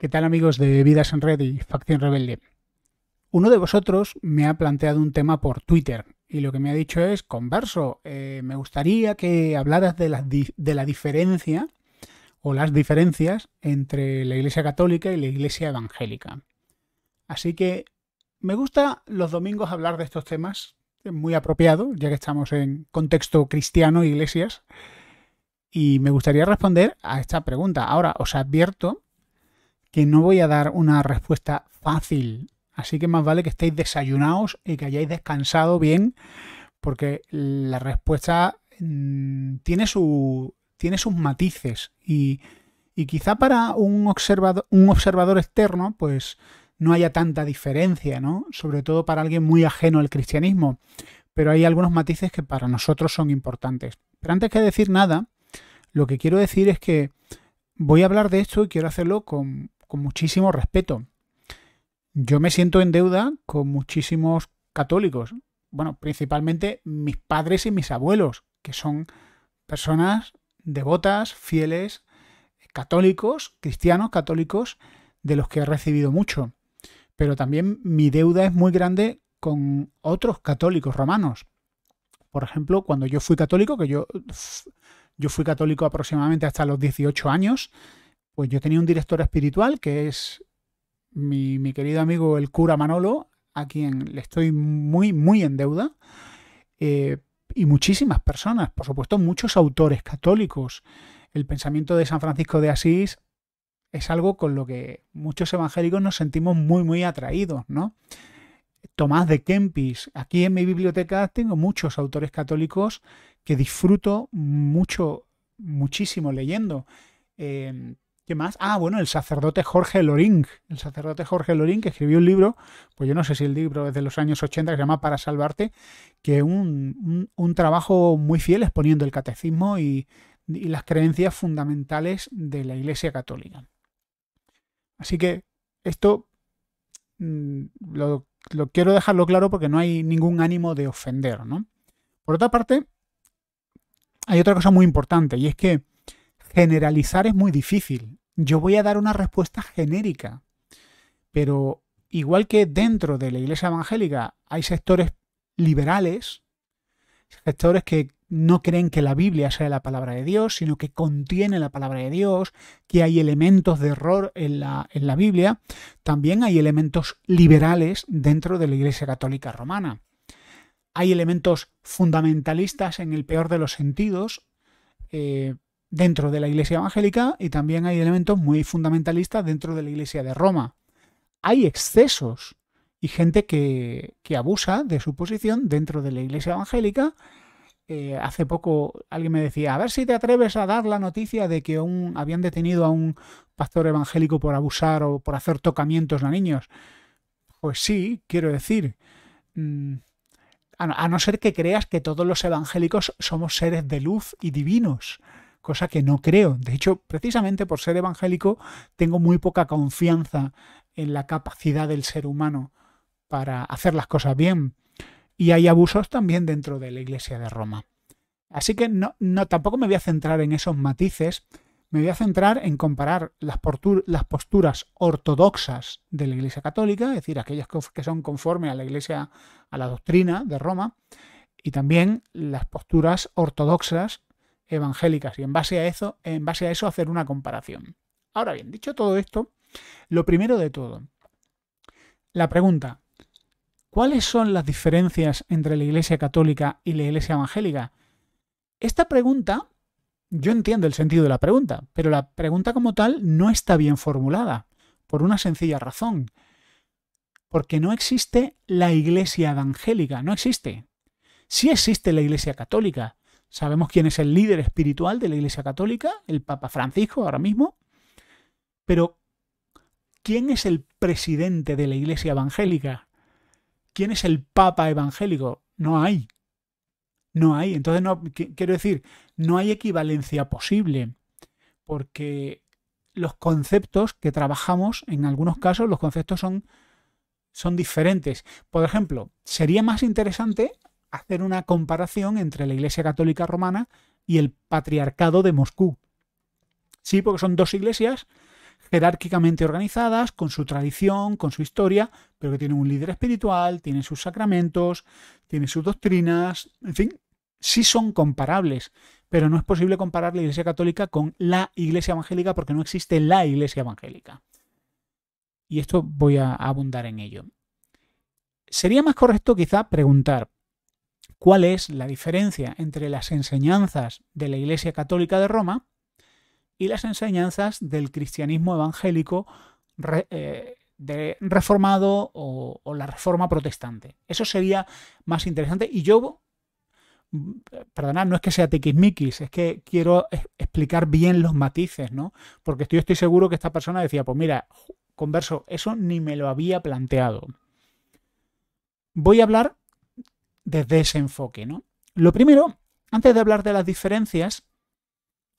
¿Qué tal amigos de Vidas en Red y Facción Rebelde? Uno de vosotros me ha planteado un tema por Twitter y lo que me ha dicho es, converso, eh, me gustaría que hablaras de la, de la diferencia o las diferencias entre la Iglesia Católica y la Iglesia Evangélica. Así que me gusta los domingos hablar de estos temas, es muy apropiado, ya que estamos en contexto cristiano, iglesias, y me gustaría responder a esta pregunta. Ahora, os advierto que no voy a dar una respuesta fácil. Así que más vale que estéis desayunados y que hayáis descansado bien, porque la respuesta mm, tiene, su, tiene sus matices y, quizá para un observador, un observador externo, pues no haya tanta diferencia, ¿no? Sobre todo para alguien muy ajeno al cristianismo. Pero hay algunos matices que para nosotros son importantes. Pero antes que decir nada, lo que quiero decir es que voy a hablar de esto y quiero hacerlo con con muchísimo respeto. Yo me siento en deuda con muchísimos católicos, bueno, principalmente mis padres y mis abuelos, que son personas devotas, fieles, católicos, cristianos, católicos, de los que he recibido mucho. Pero también mi deuda es muy grande con otros católicos romanos. Por ejemplo, cuando yo fui católico, que yo, yo fui católico aproximadamente hasta los 18 años, pues yo tenía un director espiritual que es mi, querido amigo el cura Manolo, a quien le estoy muy, muy en deuda. Eh, y muchísimas personas, por supuesto, muchos autores católicos. El pensamiento de San Francisco de Asís es algo con lo que muchos evangélicos nos sentimos muy, muy atraídos, ¿no? Tomás de Kempis. Aquí en mi biblioteca tengo muchos autores católicos que disfruto mucho, muchísimo leyendo. Em, ¿Qué más? Ah, bueno, el sacerdote Jorge Loring. El sacerdote Jorge Loring que escribió un libro, pues yo no sé si el libro es de los años 80, que se llama Para Salvarte, que un, un, trabajo muy fiel exponiendo el catecismo y, las creencias fundamentales de la Iglesia Católica. Así que esto mm, lo, quiero dejarlo claro porque no hay ningún ánimo de ofender, Por otra parte, hay otra cosa muy importante y es que generalizar es muy difícil. Yo voy a dar una respuesta genérica, pero igual que dentro de la iglesia evangélica hay sectores liberales, sectores que no creen que la Biblia sea la palabra de Dios, sino que contiene la palabra de Dios, que hay elementos de error en la, Biblia, también hay elementos liberales dentro de la Iglesia Católica Romana. Hay elementos fundamentalistas en el peor de los sentidos, eh, dentro de la Iglesia evangélica y también hay elementos muy fundamentalistas dentro de la Iglesia de Roma. Hay excesos y gente que, que abusa de su posición dentro de la Iglesia evangélica. Eh, hace poco alguien me decía, a ver si te atreves a dar la noticia de que un, habían detenido a un pastor evangélico por abusar o por hacer tocamientos a niños. Pues sí, quiero decir, mm, a no ser que creas que todos los evangélicos somos seres de luz y divinos cosa que no creo. De hecho, precisamente por ser evangélico, tengo muy poca confianza en la capacidad del ser humano para hacer las cosas bien. Y hay abusos también dentro de la Iglesia de Roma. Así que no, no tampoco me voy a centrar en esos matices, me voy a centrar en comparar las, posturas ortodoxas de la Iglesia Católica, es decir, aquellas que son conforme a la Iglesia, a la doctrina de Roma, y también las posturas ortodoxas evangélicas y en base a eso, en base a eso hacer una comparación. Ahora bien, dicho todo esto, lo primero de todo, la pregunta, ¿cuáles son las diferencias entre la Iglesia católica y la Iglesia evangélica? Esta pregunta, yo entiendo el sentido de la pregunta, pero la pregunta como tal no está bien formulada, por una sencilla razón, porque no existe la Iglesia evangélica, no existe. Sí existe la Iglesia católica, Sabemos quién es el líder espiritual de la Iglesia Católica, el Papa Francisco ahora mismo, pero ¿quién es el presidente de la Iglesia Evangélica? ¿Quién es el Papa Evangélico? No hay. No hay. Entonces, quiero decir, no hay equivalencia posible, porque los conceptos que trabajamos, en algunos casos, los conceptos son, son diferentes. Por ejemplo, sería más interesante hacer una comparación entre la Iglesia Católica Romana y el Patriarcado de Moscú. Sí, porque son dos iglesias jerárquicamente organizadas, con su tradición, con su historia, pero que tienen un líder espiritual, tienen sus sacramentos, tienen sus doctrinas, en fin, sí son comparables, pero no es posible comparar la Iglesia Católica con la Iglesia Evangélica porque no existe la Iglesia Evangélica. Y esto voy a abundar en ello. Sería más correcto quizá preguntar, cuál es la diferencia entre las enseñanzas de la Iglesia Católica de Roma y las enseñanzas del cristianismo evangélico eh, de reformado o, la reforma protestante. Eso sería más interesante y yo, mm, perdonad, no es que sea tiquismiquis, es que quiero explicar bien los matices, ¿no? Porque yo estoy seguro que esta persona decía, pues mira, converso, eso ni me lo había planteado. Voy a hablar de desenfoque. ¿no? Lo primero, antes de hablar de las diferencias,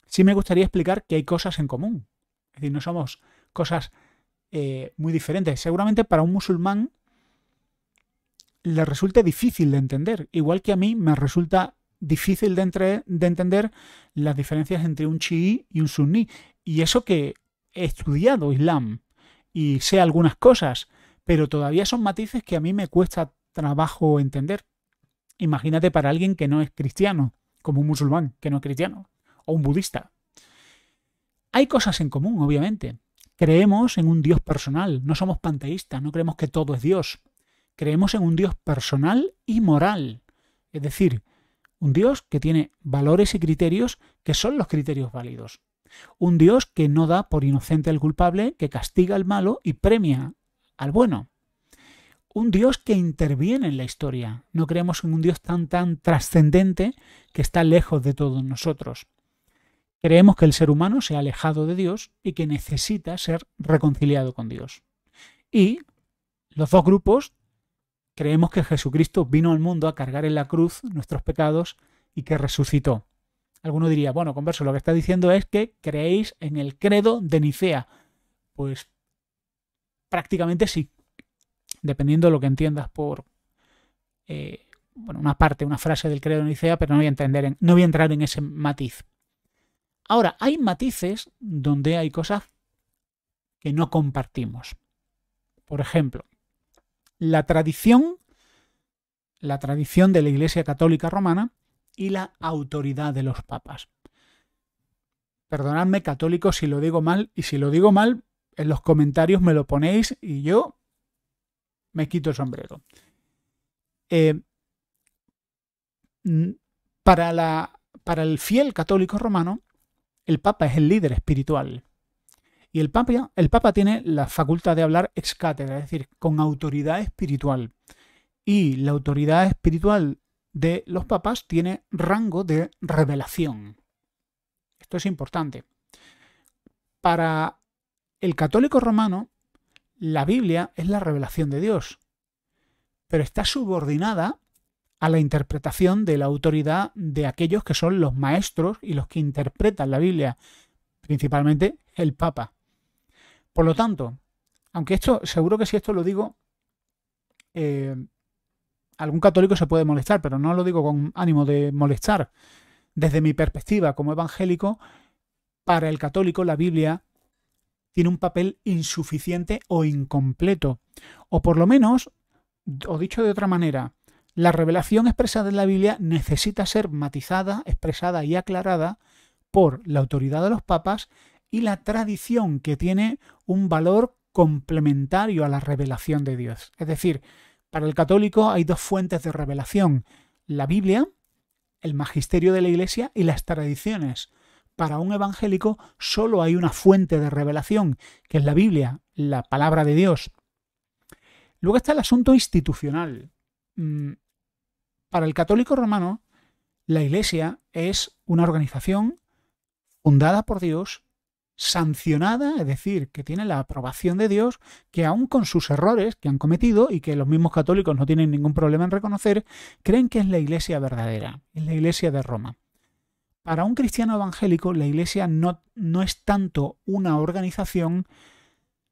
sí me gustaría explicar que hay cosas en común. Es decir, no somos cosas eh, muy diferentes. Seguramente para un musulmán le resulte difícil de entender, igual que a mí me resulta difícil de, de entender las diferencias entre un chií y un suní. Y eso que he estudiado Islam y sé algunas cosas, pero todavía son matices que a mí me cuesta trabajo entender. Imagínate para alguien que no es cristiano, como un musulmán que no es cristiano, o un budista. Hay cosas en común, obviamente. Creemos en un Dios personal, no somos panteístas, no creemos que todo es Dios. Creemos en un Dios personal y moral. Es decir, un Dios que tiene valores y criterios que son los criterios válidos. Un Dios que no da por inocente al culpable, que castiga al malo y premia al bueno un Dios que interviene en la historia. No creemos en un Dios tan tan trascendente que está lejos de todos nosotros. Creemos que el ser humano se ha alejado de Dios y que necesita ser reconciliado con Dios. Y los dos grupos creemos que Jesucristo vino al mundo a cargar en la cruz nuestros pecados y que resucitó. Alguno diría, bueno, converso, lo que está diciendo es que creéis en el credo de Nicea. Pues prácticamente sí, dependiendo de lo que entiendas por eh, bueno, una parte, una frase del credo nicea, pero no voy a entender, en, no voy a entrar en ese matiz. Ahora, hay matices donde hay cosas que no compartimos. Por ejemplo, la tradición, la tradición de la Iglesia Católica Romana y la autoridad de los papas. Perdonadme, católicos, si lo digo mal, y si lo digo mal, en los comentarios me lo ponéis y yo me quito el sombrero. Eh, para, la, para el fiel católico romano, el Papa es el líder espiritual. Y el Papa, el Papa tiene la facultad de hablar ex cátedra, es decir, con autoridad espiritual. Y la autoridad espiritual de los papas tiene rango de revelación. Esto es importante. Para el católico romano, la Biblia es la revelación de Dios, pero está subordinada a la interpretación de la autoridad de aquellos que son los maestros y los que interpretan la Biblia, principalmente el Papa. Por lo tanto, aunque esto, seguro que si esto lo digo, eh, algún católico se puede molestar, pero no lo digo con ánimo de molestar. Desde mi perspectiva como evangélico, para el católico la Biblia tiene un papel insuficiente o incompleto. O por lo menos, o dicho de otra manera, la revelación expresada en la Biblia necesita ser matizada, expresada y aclarada por la autoridad de los papas y la tradición que tiene un valor complementario a la revelación de Dios. Es decir, para el católico hay dos fuentes de revelación, la Biblia, el magisterio de la Iglesia y las tradiciones para un evangélico solo hay una fuente de revelación, que es la Biblia, la palabra de Dios. Luego está el asunto institucional. Mm, para el católico romano, la Iglesia es una organización fundada por Dios, sancionada, es decir, que tiene la aprobación de Dios, que aún con sus errores que han cometido y que los mismos católicos no tienen ningún problema en reconocer, creen que es la Iglesia verdadera, es la Iglesia de Roma. Para un cristiano evangélico, la iglesia no, no es tanto una organización,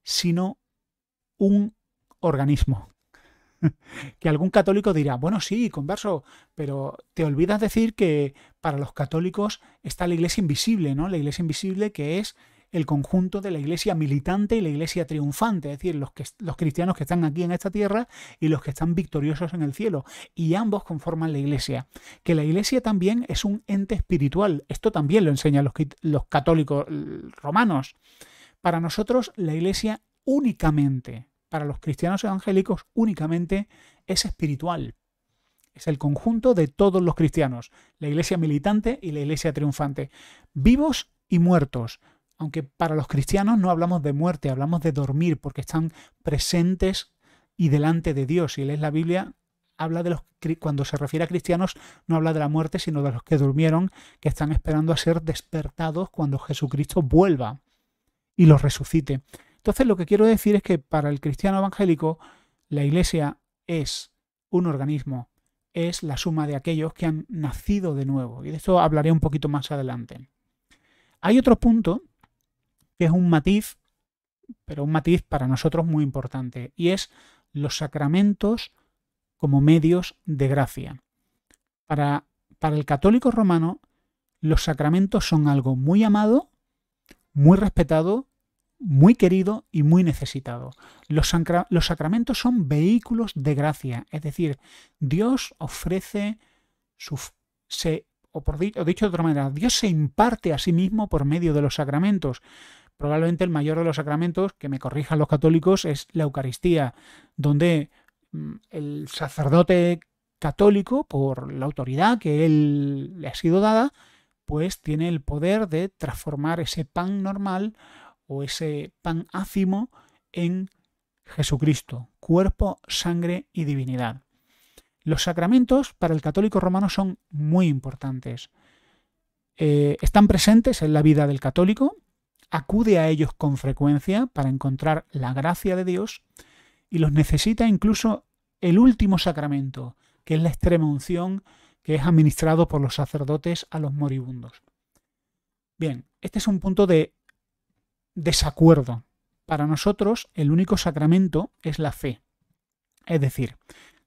sino un organismo. que algún católico dirá, bueno, sí, converso, pero te olvidas decir que para los católicos está la iglesia invisible, ¿no? La iglesia invisible que es el conjunto de la iglesia militante y la iglesia triunfante, es decir, los, que, los cristianos que están aquí en esta tierra y los que están victoriosos en el cielo. Y ambos conforman la iglesia. Que la iglesia también es un ente espiritual. Esto también lo enseñan los, los católicos romanos. Para nosotros la iglesia únicamente, para los cristianos evangélicos únicamente es espiritual, es el conjunto de todos los cristianos, la iglesia militante y la iglesia triunfante, vivos y muertos, aunque para los cristianos no hablamos de muerte, hablamos de dormir, porque están presentes y delante de Dios. Y lees la Biblia, habla de los cuando se refiere a cristianos, no habla de la muerte, sino de los que durmieron, que están esperando a ser despertados cuando Jesucristo vuelva y los resucite. Entonces, lo que quiero decir es que para el cristiano evangélico, la iglesia es un organismo, es la suma de aquellos que han nacido de nuevo. Y de esto hablaré un poquito más adelante. Hay otro punto que es un matiz, pero un matiz para nosotros muy importante, y es los sacramentos como medios de gracia. Para, para el católico romano, los sacramentos son algo muy amado, muy respetado, muy querido y muy necesitado. Los, sacramentos son vehículos de gracia, es decir, Dios ofrece su... Se, o, por, o dicho de otra manera, Dios se imparte a sí mismo por medio de los sacramentos probablemente el mayor de los sacramentos, que me corrijan los católicos, es la Eucaristía, donde mm, el sacerdote católico, por la autoridad que él le ha sido dada, pues tiene el poder de transformar ese pan normal o ese pan ácimo en Jesucristo, cuerpo, sangre y divinidad. Los sacramentos para el católico romano son muy importantes. Eh, están presentes en la vida del católico, acude a ellos con frecuencia para encontrar la gracia de Dios y los necesita incluso el último sacramento, que es la extrema unción que es administrado por los sacerdotes a los moribundos. Bien, este es un punto de desacuerdo. Para nosotros el único sacramento es la fe. Es decir,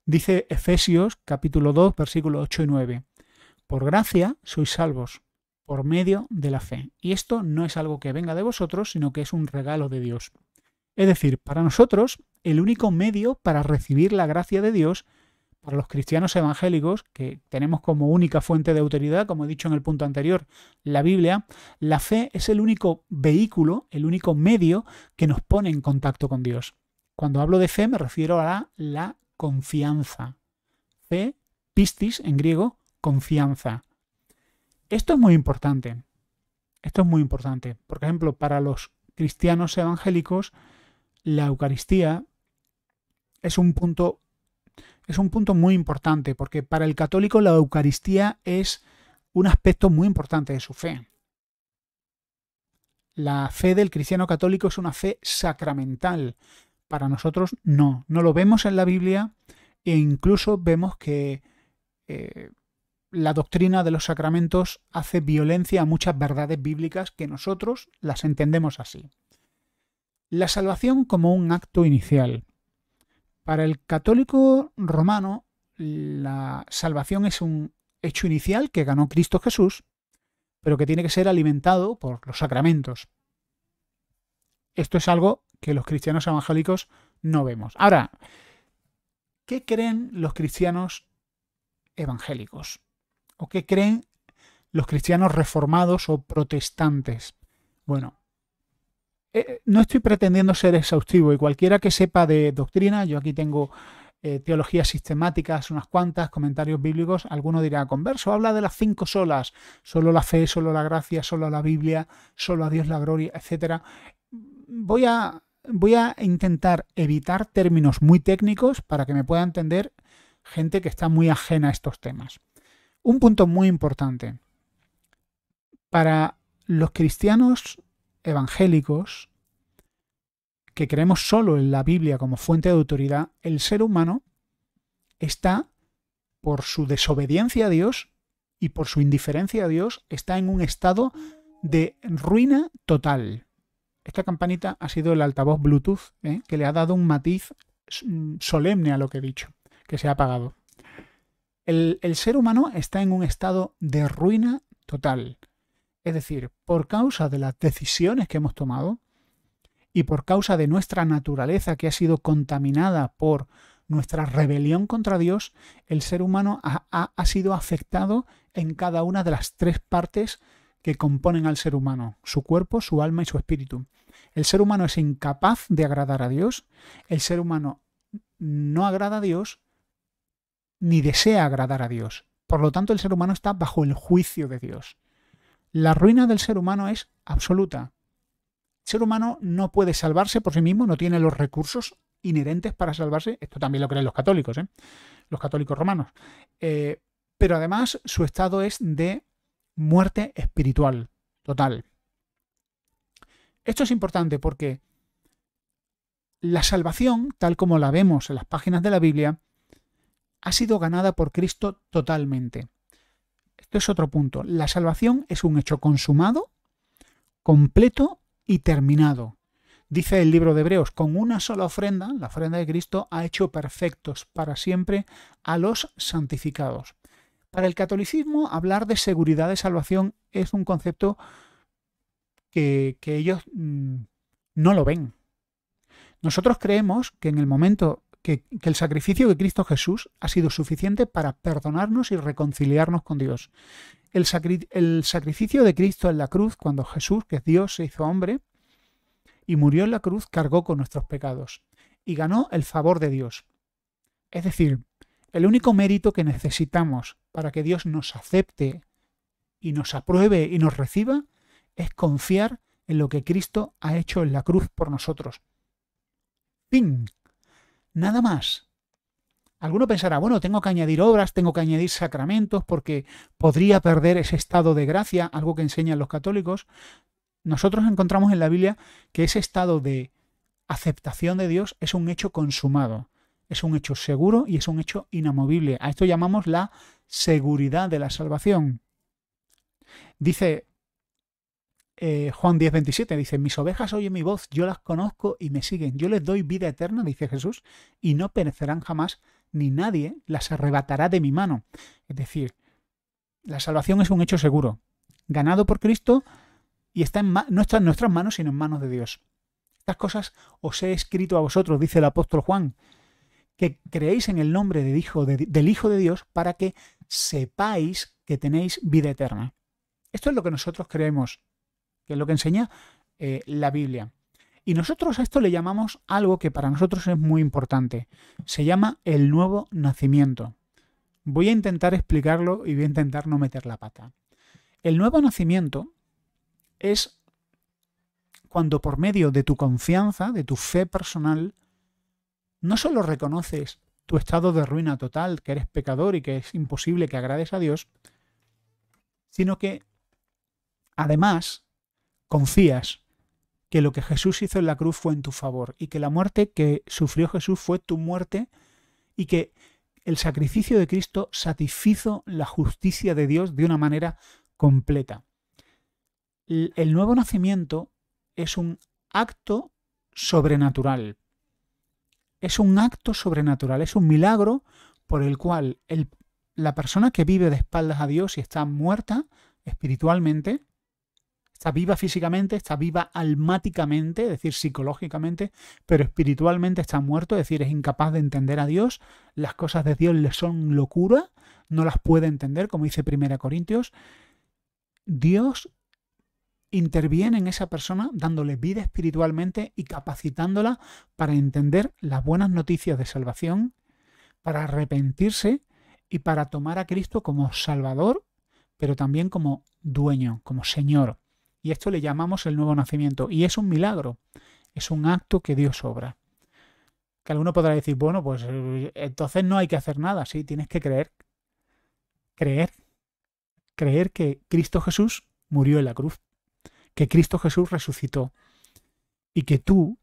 dice Efesios capítulo 2 versículos 8 y 9, por gracia sois salvos por medio de la fe. Y esto no es algo que venga de vosotros, sino que es un regalo de Dios. Es decir, para nosotros, el único medio para recibir la gracia de Dios, para los cristianos evangélicos, que tenemos como única fuente de autoridad, como he dicho en el punto anterior, la Biblia, la fe es el único vehículo, el único medio que nos pone en contacto con Dios. Cuando hablo de fe me refiero a la, confianza. Fe, pistis en griego, confianza. Esto es muy importante. Esto es muy importante. Por ejemplo, para los cristianos evangélicos, la Eucaristía es un punto es un punto muy importante porque para el católico la Eucaristía es un aspecto muy importante de su fe. La fe del cristiano católico es una fe sacramental. Para nosotros no, no lo vemos en la Biblia e incluso vemos que eh, la doctrina de los sacramentos hace violencia a muchas verdades bíblicas que nosotros las entendemos así. La salvación como un acto inicial. Para el católico romano, la salvación es un hecho inicial que ganó Cristo Jesús, pero que tiene que ser alimentado por los sacramentos. Esto es algo que los cristianos evangélicos no vemos. Ahora, ¿qué creen los cristianos evangélicos? o qué creen los cristianos reformados o protestantes. Bueno, eh, no estoy pretendiendo ser exhaustivo y cualquiera que sepa de doctrina, yo aquí tengo eh, teologías sistemáticas, unas cuantas, comentarios bíblicos, alguno dirá, converso, habla de las cinco solas, solo la fe, solo la gracia, solo la Biblia, solo a Dios la gloria, etc. Voy a, voy a intentar evitar términos muy técnicos para que me pueda entender gente que está muy ajena a estos temas. Un punto muy importante. Para los cristianos evangélicos, que creemos solo en la Biblia como fuente de autoridad, el ser humano está, por su desobediencia a Dios y por su indiferencia a Dios, está en un estado de ruina total. Esta campanita ha sido el altavoz Bluetooth ¿eh? que le ha dado un matiz mm, solemne a lo que he dicho, que se ha apagado. El, ser humano está en un estado de ruina total. Es decir, por causa de las decisiones que hemos tomado y por causa de nuestra naturaleza que ha sido contaminada por nuestra rebelión contra Dios, el ser humano ha, sido afectado en cada una de las tres partes que componen al ser humano, su cuerpo, su alma y su espíritu. El ser humano es incapaz de agradar a Dios, el ser humano no agrada a Dios ni desea agradar a Dios. Por lo tanto, el ser humano está bajo el juicio de Dios. La ruina del ser humano es absoluta. El ser humano no puede salvarse por sí mismo, no tiene los recursos inherentes para salvarse. Esto también lo creen los católicos, ¿eh? los católicos romanos. Eh, pero además su estado es de muerte espiritual, total. Esto es importante porque la salvación, tal como la vemos en las páginas de la Biblia, ha sido ganada por Cristo totalmente. Esto es otro punto. La salvación es un hecho consumado, completo y terminado. Dice el libro de Hebreos, con una sola ofrenda, la ofrenda de Cristo, ha hecho perfectos para siempre a los santificados. Para el catolicismo, hablar de seguridad de salvación es un concepto que, ellos mm, no lo ven. Nosotros creemos que en el momento que, el sacrificio de Cristo Jesús ha sido suficiente para perdonarnos y reconciliarnos con Dios. El, el sacrificio de Cristo en la cruz, cuando Jesús, que es Dios, se hizo hombre y murió en la cruz, cargó con nuestros pecados y ganó el favor de Dios. Es decir, el único mérito que necesitamos para que Dios nos acepte y nos apruebe y nos reciba es confiar en lo que Cristo ha hecho en la cruz por nosotros. Fin. Nada más. Alguno pensará, bueno, tengo que añadir obras, tengo que añadir sacramentos, porque podría perder ese estado de gracia, algo que enseñan los católicos. Nosotros encontramos en la Biblia que ese estado de aceptación de Dios es un hecho consumado, es un hecho seguro y es un hecho inamovible. A esto llamamos la seguridad de la salvación. Dice eh, Juan 10, 27 dice, mis ovejas oyen mi voz, yo las conozco y me siguen, yo les doy vida eterna, dice Jesús, y no perecerán jamás, ni nadie las arrebatará de mi mano. Es decir, la salvación es un hecho seguro, ganado por Cristo y está en no está en nuestras manos, sino en manos de Dios. Estas cosas os he escrito a vosotros, dice el apóstol Juan, que creéis en el nombre del Hijo del Hijo de Dios para que sepáis que tenéis vida eterna. Esto es lo que nosotros creemos que es lo que enseña eh, la Biblia. Y nosotros a esto le llamamos algo que para nosotros es muy importante. Se llama el nuevo nacimiento. Voy a intentar explicarlo y voy a intentar no meter la pata. El nuevo nacimiento es cuando por medio de tu confianza, de tu fe personal, no solo reconoces tu estado de ruina total, que eres pecador y que es imposible que agrades a Dios, sino que además confías que lo que Jesús hizo en la cruz fue en tu favor y que la muerte que sufrió Jesús fue tu muerte y que el sacrificio de Cristo satisfizo la justicia de Dios de una manera completa. El nuevo nacimiento es un acto sobrenatural. Es un acto sobrenatural, es un milagro por el cual la persona que vive de espaldas a Dios y está muerta espiritualmente, Está viva físicamente, está viva almáticamente, es decir, psicológicamente, pero espiritualmente está muerto, es decir, es incapaz de entender a Dios. Las cosas de Dios le son locura, no las puede entender, como dice Primera Corintios. Dios interviene en esa persona dándole vida espiritualmente y capacitándola para entender las buenas noticias de salvación, para arrepentirse y para tomar a Cristo como Salvador, pero también como dueño, como Señor. Y esto le llamamos el nuevo nacimiento. Y es un milagro, es un acto que Dios obra. Que alguno podrá decir, bueno, pues eh, entonces no hay que hacer nada, sí, tienes que creer. Creer. Creer que Cristo Jesús murió en la cruz, que Cristo Jesús resucitó y que tú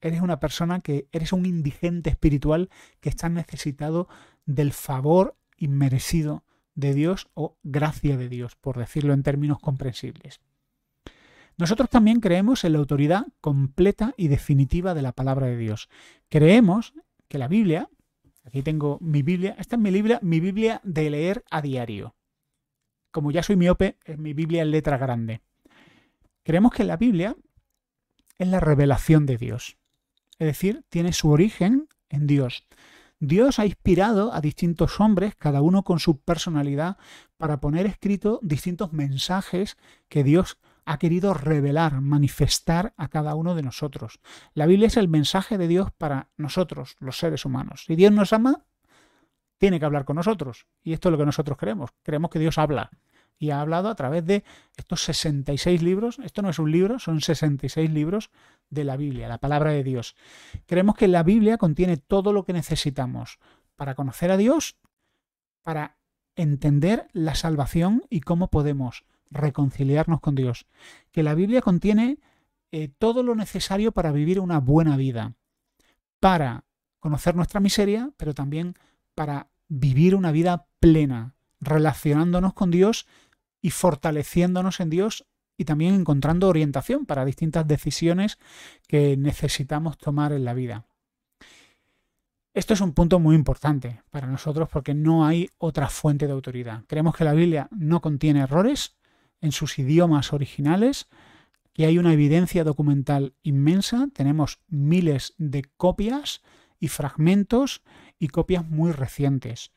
eres una persona que eres un indigente espiritual que está necesitado del favor inmerecido de Dios o gracia de Dios, por decirlo en términos comprensibles. Nosotros también creemos en la autoridad completa y definitiva de la palabra de Dios. Creemos que la Biblia, aquí tengo mi Biblia, esta es mi Biblia, mi Biblia de leer a diario. Como ya soy miope, es mi Biblia en letra grande. Creemos que la Biblia es la revelación de Dios. Es decir, tiene su origen en Dios. Dios ha inspirado a distintos hombres, cada uno con su personalidad, para poner escrito distintos mensajes que Dios ha querido revelar, manifestar a cada uno de nosotros. La Biblia es el mensaje de Dios para nosotros, los seres humanos. Si Dios nos ama, tiene que hablar con nosotros. Y esto es lo que nosotros creemos. Creemos que Dios habla. Y ha hablado a través de estos 66 libros. Esto no es un libro, son 66 libros de la Biblia, la palabra de Dios. Creemos que la Biblia contiene todo lo que necesitamos para conocer a Dios, para entender la salvación y cómo podemos reconciliarnos con Dios, que la Biblia contiene eh, todo lo necesario para vivir una buena vida, para conocer nuestra miseria, pero también para vivir una vida plena, relacionándonos con Dios y fortaleciéndonos en Dios y también encontrando orientación para distintas decisiones que necesitamos tomar en la vida. Esto es un punto muy importante para nosotros porque no hay otra fuente de autoridad. Creemos que la Biblia no contiene errores en sus idiomas originales. que hay una evidencia documental inmensa, tenemos miles de copias y fragmentos y copias muy recientes.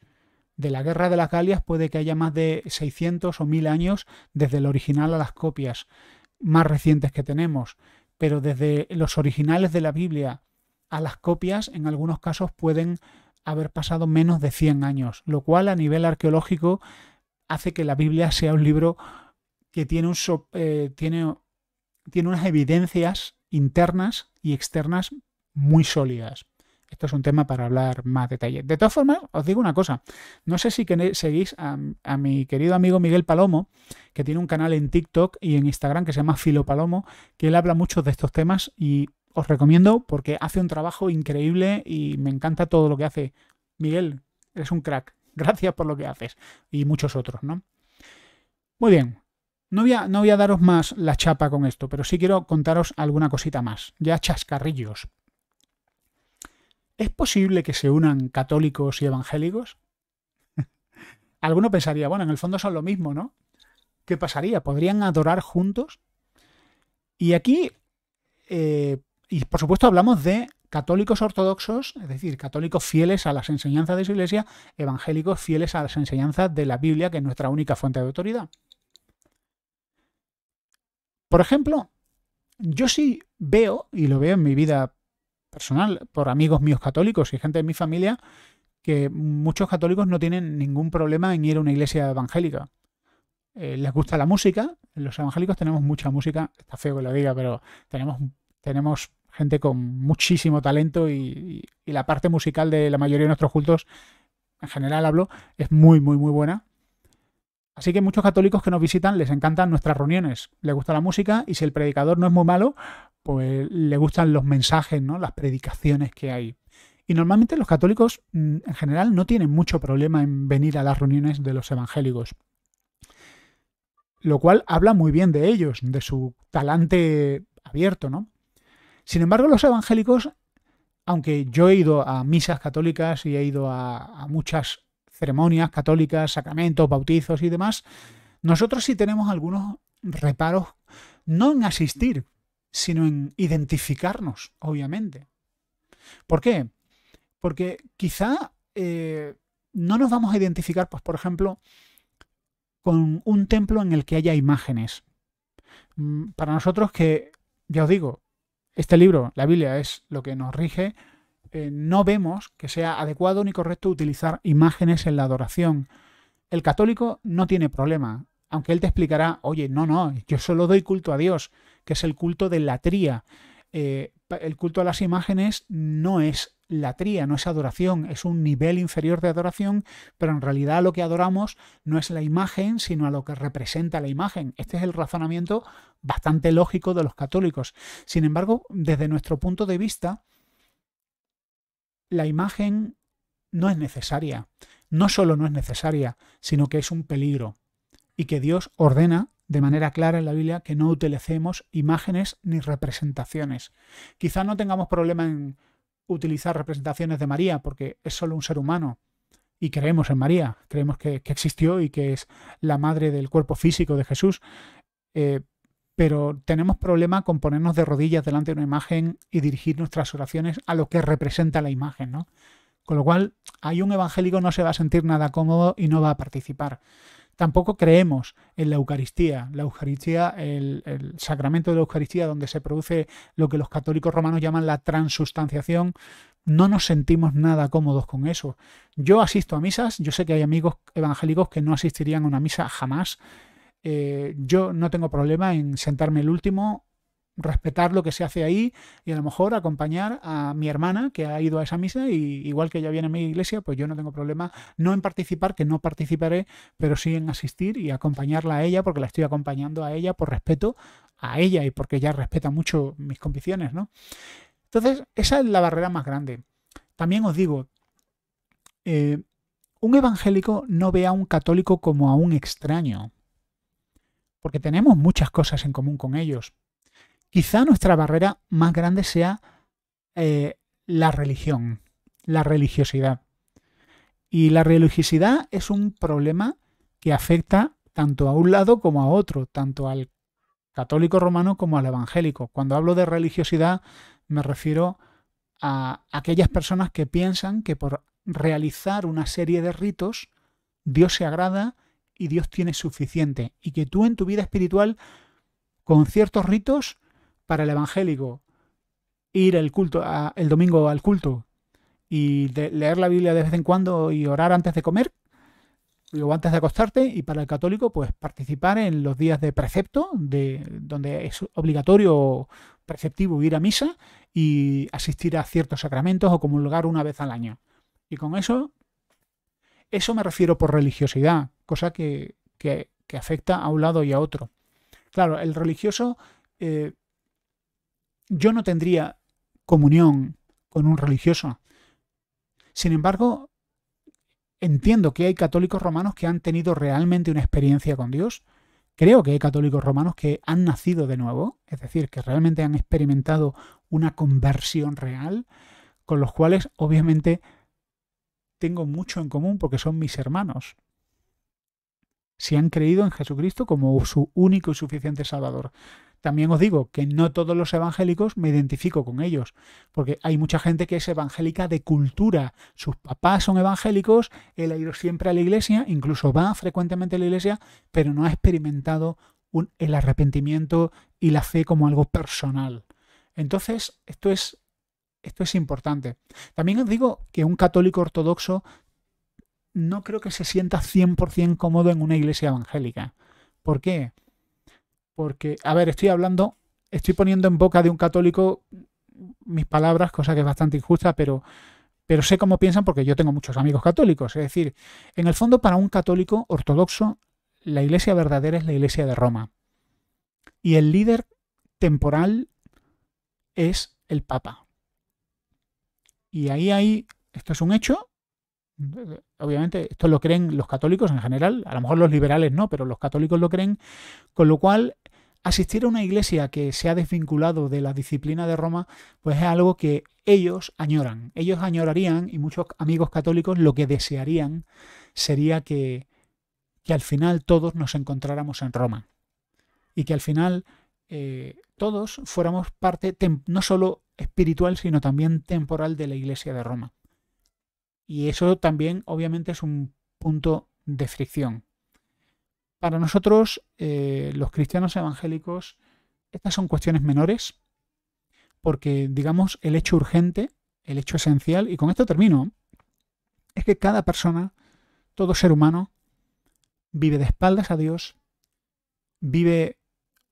De la Guerra de las Galias puede que haya más de 600 o 1000 años desde el original a las copias más recientes que tenemos, pero desde los originales de la Biblia a las copias en algunos casos pueden haber pasado menos de 100 años, lo cual a nivel arqueológico hace que la Biblia sea un libro que tiene, un eh, tiene, tiene unas evidencias internas y externas muy sólidas. Esto es un tema para hablar más detalle. De todas formas, os digo una cosa. No sé si seguís a, a, mi querido amigo Miguel Palomo, que tiene un canal en TikTok y en Instagram que se llama Filo Palomo, que él habla mucho de estos temas y os recomiendo porque hace un trabajo increíble y me encanta todo lo que hace. Miguel, eres un crack. Gracias por lo que haces. Y muchos otros, ¿no? Muy bien, no voy, a, daros más la chapa con esto, pero sí quiero contaros alguna cosita más, ya chascarrillos. ¿Es posible que se unan católicos y evangélicos? Alguno pensaría, bueno, en el fondo son lo mismo, ¿no? ¿Qué pasaría? ¿Podrían adorar juntos? Y aquí, eh, y por supuesto hablamos de católicos ortodoxos, es decir, católicos fieles a las enseñanzas de su iglesia, evangélicos fieles a las enseñanzas de la Biblia, que es nuestra única fuente de autoridad. Por ejemplo, yo sí veo, y lo veo en mi vida personal, por amigos míos católicos y gente de mi familia, que muchos católicos no tienen ningún problema en ir a una iglesia evangélica. Eh, les gusta la música, los evangélicos tenemos mucha música, está feo que lo diga, pero tenemos, tenemos gente con muchísimo talento y la parte musical de la mayoría de nuestros cultos, en general hablo, es muy, muy, muy buena. Así que muchos católicos que nos visitan les encantan nuestras reuniones, les gusta la música y si el predicador no es muy malo, pues le gustan los mensajes, ¿no? las predicaciones que hay. Y normalmente los católicos mm, en general no tienen mucho problema en venir a las reuniones de los evangélicos. Lo cual habla muy bien de ellos, de su talante abierto, ¿no? Sin embargo, los evangélicos, aunque yo he ido a misas católicas y he ido a, a muchas ceremonias católicas, sacramentos, bautizos y demás, nosotros sí tenemos algunos reparos, no en asistir, sino en identificarnos, obviamente. ¿Por qué? Porque quizá eh, no nos vamos a identificar, pues, por ejemplo, con un templo en el que haya imágenes. Mm, para nosotros que, ya os digo, este libro, la Biblia, es lo que nos rige, eh, no vemos que sea adecuado ni correcto utilizar imágenes en la adoración. El católico no tiene problema, aunque él te explicará, oye, no, no, yo solo doy culto a Dios, que es el culto de la tría. Eh, el culto a las imágenes no es la tría, no es adoración, es un nivel inferior de adoración, pero en realidad lo que adoramos no es la imagen, sino a lo que representa la imagen. Este es el razonamiento bastante lógico de los católicos. Sin embargo, desde nuestro punto de vista, la imagen no es necesaria. No solo no es necesaria, sino que es un peligro. Y que Dios ordena de manera clara en la Biblia que no utilicemos imágenes ni representaciones. Quizás no tengamos problema en utilizar representaciones de María, porque es solo un ser humano. Y creemos en María, creemos que, existió y que es la madre del cuerpo físico de Jesús. Eh, pero tenemos problema con ponernos de rodillas delante de una imagen y dirigir nuestras oraciones a lo que representa la imagen, ¿no? Con lo cual, hay un evangélico no se va a sentir nada cómodo y no va a participar. Tampoco creemos en la Eucaristía. La Eucaristía, el, el, sacramento de la Eucaristía, donde se produce lo que los católicos romanos llaman la transustanciación, no nos sentimos nada cómodos con eso. Yo asisto a misas, yo sé que hay amigos evangélicos que no asistirían a una misa jamás, eh, yo no tengo problema en sentarme el último, respetar lo que se hace ahí y a lo mejor acompañar a mi hermana que ha ido a esa misa y igual que ella viene a mi iglesia, pues yo no tengo problema no en participar, que no participaré, pero sí en asistir y acompañarla a ella porque la estoy acompañando a ella por respeto a ella y porque ella respeta mucho mis convicciones, ¿no? Entonces, esa es la barrera más grande. También os digo, eh, un evangélico no ve a un católico como a un extraño porque tenemos muchas cosas en común con ellos. Quizá nuestra barrera más grande sea eh, la religión, la religiosidad. Y la religiosidad es un problema que afecta tanto a un lado como a otro, tanto al católico romano como al evangélico. Cuando hablo de religiosidad me refiero a aquellas personas que piensan que por realizar una serie de ritos Dios se agrada y Dios tiene suficiente. Y que tú en tu vida espiritual, con ciertos ritos, para el evangélico, ir el, culto, el domingo al culto y leer la Biblia de vez en cuando y orar antes de comer, o antes de acostarte, y para el católico, pues participar en los días de precepto, de, donde es obligatorio preceptivo ir a misa y asistir a ciertos sacramentos o comulgar una vez al año. Y con eso eso me refiero por religiosidad, cosa que, que, afecta a un lado y a otro. Claro, el religioso, eh, yo no tendría comunión con un religioso. Sin embargo, entiendo que hay católicos romanos que han tenido realmente una experiencia con Dios. Creo que hay católicos romanos que han nacido de nuevo, es decir, que realmente han experimentado una conversión real, con los cuales obviamente tengo mucho en común porque son mis hermanos. Si han creído en Jesucristo como su único y suficiente Salvador. También os digo que no todos los evangélicos me identifico con ellos, porque hay mucha gente que es evangélica de cultura. Sus papás son evangélicos, él ha ido siempre a la iglesia, incluso va frecuentemente a la iglesia, pero no ha experimentado un, el arrepentimiento y la fe como algo personal. Entonces, esto es esto es importante. También os digo que un católico ortodoxo no creo que se sienta 100% cómodo en una iglesia evangélica. ¿Por qué? Porque, a ver, estoy hablando, estoy poniendo en boca de un católico mis palabras, cosa que es bastante injusta, pero, pero sé cómo piensan porque yo tengo muchos amigos católicos. Es decir, en el fondo para un católico ortodoxo, la iglesia verdadera es la iglesia de Roma. Y el líder temporal es el Papa. Y ahí hay, esto es un hecho, obviamente esto lo creen los católicos en general, a lo mejor los liberales no, pero los católicos lo creen, con lo cual asistir a una iglesia que se ha desvinculado de la disciplina de Roma, pues es algo que ellos añoran. Ellos añorarían, y muchos amigos católicos lo que desearían sería que, al final todos nos encontráramos en Roma. Y que al final eh, todos fuéramos parte, no solo espiritual, sino también temporal de la Iglesia de Roma. Y eso también, obviamente, es un punto de fricción. Para nosotros, eh, los cristianos evangélicos, estas son cuestiones menores, porque, digamos, el hecho urgente, el hecho esencial, y con esto termino, es que cada persona, todo ser humano, vive de espaldas a Dios, vive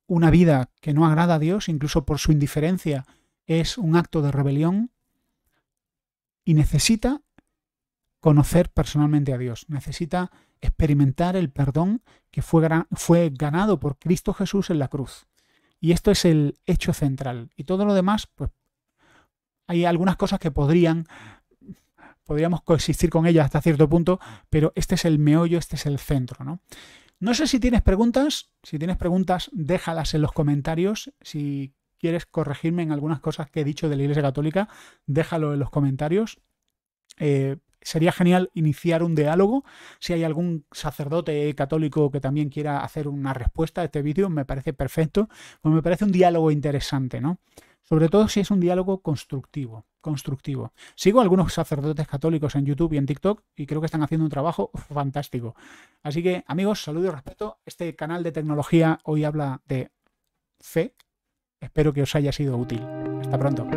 una vida que no agrada a Dios, incluso por su indiferencia es un acto de rebelión y necesita conocer personalmente a Dios, necesita experimentar el perdón que fue, fue ganado por Cristo Jesús en la cruz. Y esto es el hecho central. Y todo lo demás, pues hay algunas cosas que podrían, podríamos coexistir con ellas hasta cierto punto, pero este es el meollo, este es el centro, ¿no? No sé si tienes preguntas, si tienes preguntas déjalas en los comentarios, si quieres corregirme en algunas cosas que he dicho de la Iglesia Católica, déjalo en los comentarios. Eh, sería genial iniciar un diálogo. Si hay algún sacerdote católico que también quiera hacer una respuesta a este vídeo, me parece perfecto. Pues me parece un diálogo interesante, ¿no? Sobre todo si es un diálogo constructivo. Constructivo. Sigo a algunos sacerdotes católicos en YouTube y en TikTok y creo que están haciendo un trabajo fantástico. Así que, amigos, saludo y respeto. Este canal de tecnología hoy habla de fe, Espero que os haya sido útil. Hasta pronto.